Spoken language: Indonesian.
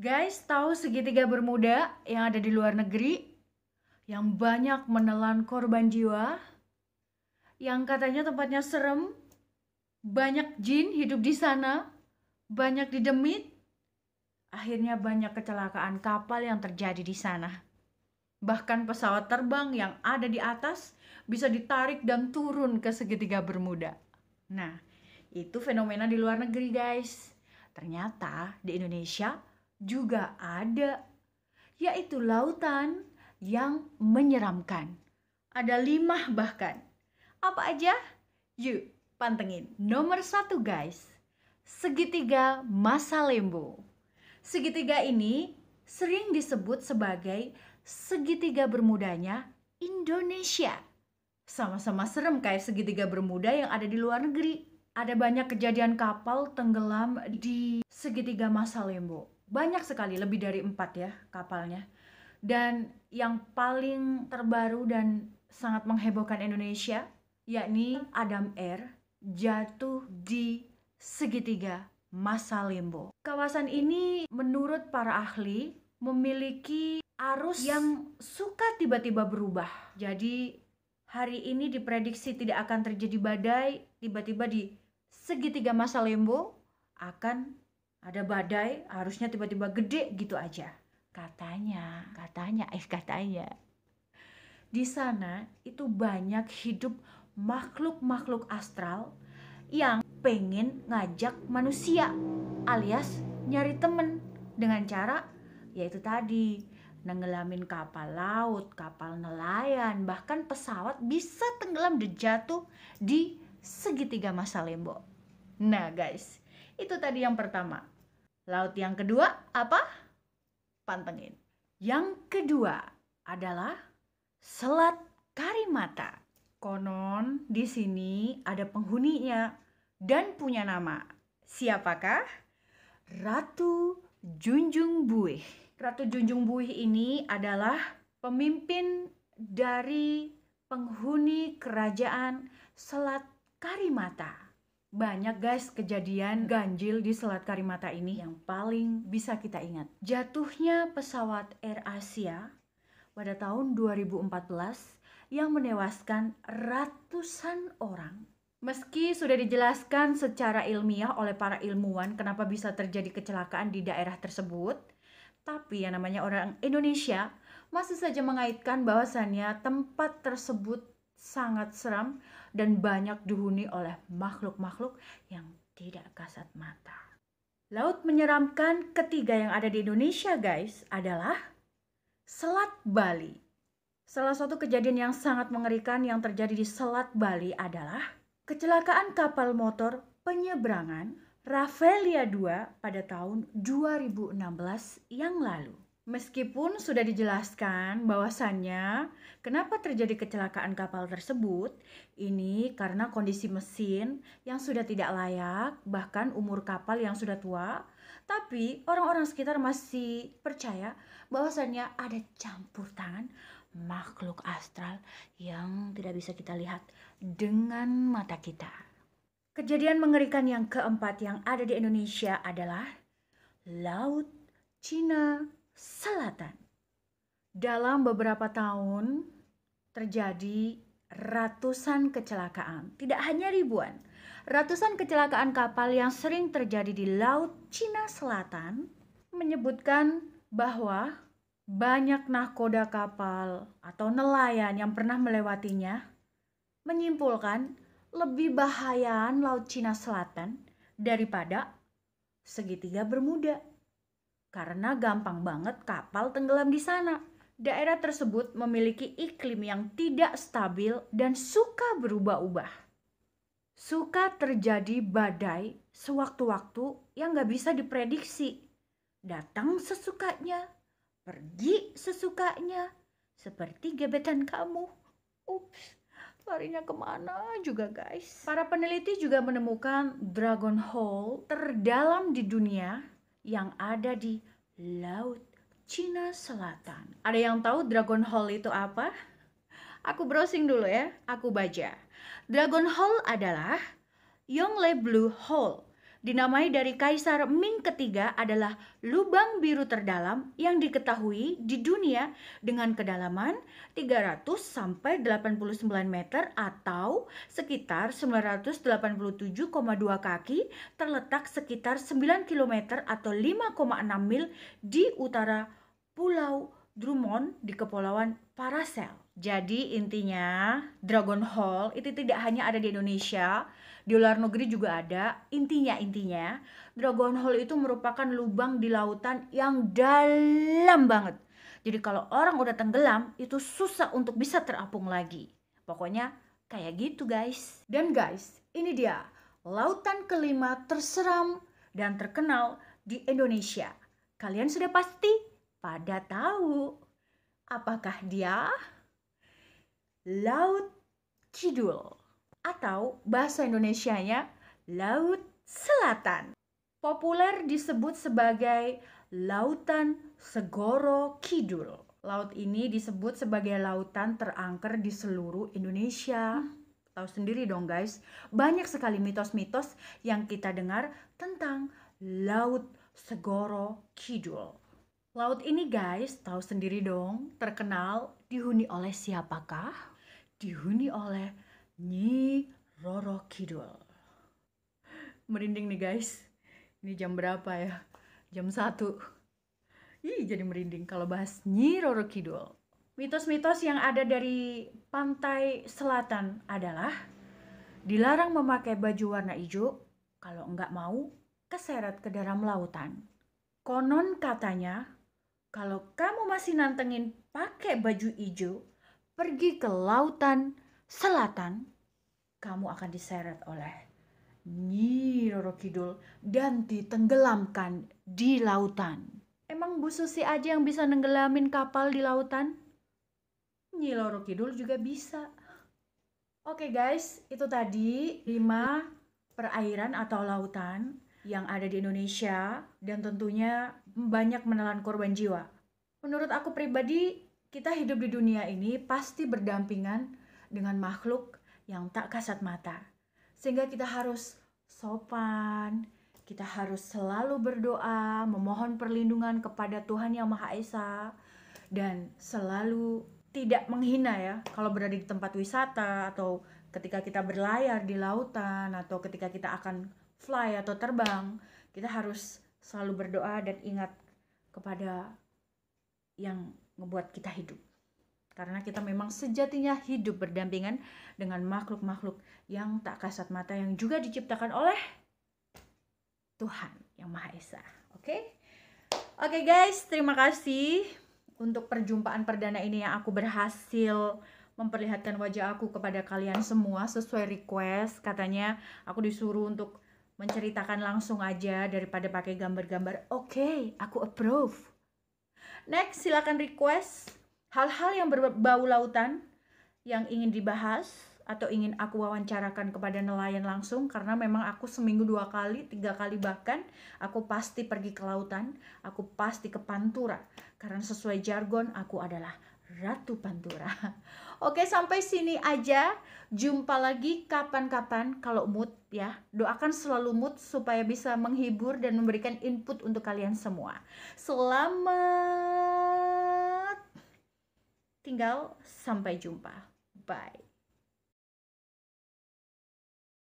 Guys, tahu segitiga bermuda yang ada di luar negeri yang banyak menelan korban jiwa? Yang katanya tempatnya serem, banyak jin hidup di sana, banyak didemit. Akhirnya banyak kecelakaan kapal yang terjadi di sana. Bahkan pesawat terbang yang ada di atas bisa ditarik dan turun ke segitiga bermuda. Nah, itu fenomena di luar negeri, guys. Ternyata di Indonesia juga ada, yaitu lautan yang menyeramkan. Ada lima bahkan. Apa aja? Yuk, pantengin. Nomor satu guys, segitiga masa lembu. Segitiga ini sering disebut sebagai segitiga bermudanya Indonesia. Sama-sama serem kayak segitiga bermuda yang ada di luar negeri. Ada banyak kejadian kapal tenggelam di segitiga masa lembu banyak sekali lebih dari empat ya kapalnya dan yang paling terbaru dan sangat menghebohkan Indonesia yakni Adam Air jatuh di segitiga masa limbo. Kawasan ini menurut para ahli memiliki arus yang suka tiba-tiba berubah. Jadi hari ini diprediksi tidak akan terjadi badai, tiba-tiba di segitiga masa limbo akan ada badai, harusnya tiba-tiba gede gitu aja. Katanya, katanya, eh katanya. Di sana itu banyak hidup makhluk-makhluk astral yang pengen ngajak manusia alias nyari temen dengan cara yaitu tadi nenggelamin kapal laut, kapal nelayan, bahkan pesawat bisa tenggelam dan jatuh di segitiga masa lembok. Nah guys, itu tadi yang pertama. Laut yang kedua apa? Pantengin. Yang kedua adalah Selat Karimata. Konon di sini ada penghuninya dan punya nama. Siapakah? Ratu Junjung Buih. Ratu Junjung Buih ini adalah pemimpin dari penghuni kerajaan Selat Karimata. Banyak guys kejadian ganjil di Selat Karimata ini yang paling bisa kita ingat. Jatuhnya pesawat Air Asia pada tahun 2014 yang menewaskan ratusan orang. Meski sudah dijelaskan secara ilmiah oleh para ilmuwan kenapa bisa terjadi kecelakaan di daerah tersebut, tapi yang namanya orang Indonesia masih saja mengaitkan bahwasannya tempat tersebut sangat seram dan banyak dihuni oleh makhluk-makhluk yang tidak kasat mata. Laut menyeramkan ketiga yang ada di Indonesia, guys, adalah Selat Bali. Salah satu kejadian yang sangat mengerikan yang terjadi di Selat Bali adalah kecelakaan kapal motor penyeberangan Ravelia II pada tahun 2016 yang lalu. Meskipun sudah dijelaskan bahwasannya kenapa terjadi kecelakaan kapal tersebut, ini karena kondisi mesin yang sudah tidak layak, bahkan umur kapal yang sudah tua, tapi orang-orang sekitar masih percaya bahwasannya ada campur tangan makhluk astral yang tidak bisa kita lihat dengan mata kita. Kejadian mengerikan yang keempat yang ada di Indonesia adalah Laut Cina Selatan. Dalam beberapa tahun terjadi ratusan kecelakaan, tidak hanya ribuan. Ratusan kecelakaan kapal yang sering terjadi di Laut Cina Selatan menyebutkan bahwa banyak nahkoda kapal atau nelayan yang pernah melewatinya menyimpulkan lebih bahayaan Laut Cina Selatan daripada segitiga Bermuda karena gampang banget kapal tenggelam di sana. Daerah tersebut memiliki iklim yang tidak stabil dan suka berubah-ubah. Suka terjadi badai sewaktu-waktu yang gak bisa diprediksi. Datang sesukanya, pergi sesukanya, seperti gebetan kamu. Ups larinya kemana juga guys. Para peneliti juga menemukan Dragon Hole terdalam di dunia yang ada di Laut Cina Selatan. Ada yang tahu Dragon Hall itu apa? Aku browsing dulu ya, aku baca. Dragon Hall adalah Yongle Blue Hall dinamai dari Kaisar Ming ketiga adalah lubang biru terdalam yang diketahui di dunia dengan kedalaman 300 sampai 89 meter atau sekitar 987,2 kaki terletak sekitar 9 km atau 5,6 mil di utara Pulau Drummond di Kepulauan Paracel. Jadi intinya Dragon Hall itu tidak hanya ada di Indonesia, di luar negeri juga ada. Intinya intinya Dragon Hall itu merupakan lubang di lautan yang dalam banget. Jadi kalau orang udah tenggelam itu susah untuk bisa terapung lagi. Pokoknya kayak gitu guys. Dan guys, ini dia lautan kelima terseram dan terkenal di Indonesia. Kalian sudah pasti pada tahu apakah dia Laut Kidul atau bahasa Indonesianya Laut Selatan. Populer disebut sebagai Lautan Segoro Kidul. Laut ini disebut sebagai lautan terangker di seluruh Indonesia. Hmm. Tahu sendiri dong guys, banyak sekali mitos-mitos yang kita dengar tentang Laut Segoro Kidul. Laut ini guys, tahu sendiri dong, terkenal dihuni oleh siapakah? dihuni oleh Nyi Roro Kidul. Merinding nih guys. Ini jam berapa ya? Jam 1. Ih, jadi merinding kalau bahas Nyi Roro Kidul. Mitos-mitos yang ada dari pantai selatan adalah dilarang memakai baju warna hijau kalau enggak mau keseret ke dalam lautan. Konon katanya, kalau kamu masih nantengin pakai baju hijau, pergi ke lautan selatan, kamu akan diseret oleh Nyi Roro Kidul dan ditenggelamkan di lautan. Emang Bu Susi aja yang bisa nenggelamin kapal di lautan? Nyi Roro Kidul juga bisa. Oke okay guys, itu tadi 5 perairan atau lautan yang ada di Indonesia dan tentunya banyak menelan korban jiwa. Menurut aku pribadi, kita hidup di dunia ini pasti berdampingan dengan makhluk yang tak kasat mata. Sehingga kita harus sopan, kita harus selalu berdoa, memohon perlindungan kepada Tuhan Yang Maha Esa dan selalu tidak menghina ya kalau berada di tempat wisata atau ketika kita berlayar di lautan atau ketika kita akan fly atau terbang, kita harus selalu berdoa dan ingat kepada yang membuat kita hidup. Karena kita memang sejatinya hidup berdampingan dengan makhluk-makhluk yang tak kasat mata yang juga diciptakan oleh Tuhan yang Maha Esa. Oke? Okay? Oke okay guys, terima kasih untuk perjumpaan perdana ini yang aku berhasil memperlihatkan wajah aku kepada kalian semua sesuai request. Katanya aku disuruh untuk menceritakan langsung aja daripada pakai gambar-gambar. Oke, okay, aku approve. Next, silakan request hal-hal yang berbau lautan yang ingin dibahas atau ingin aku wawancarakan kepada nelayan langsung karena memang aku seminggu dua kali, tiga kali bahkan aku pasti pergi ke lautan, aku pasti ke pantura karena sesuai jargon aku adalah Ratu Pantura. Oke, sampai sini aja. Jumpa lagi kapan-kapan kalau mood ya. Doakan selalu mood supaya bisa menghibur dan memberikan input untuk kalian semua. Selamat tinggal sampai jumpa. Bye.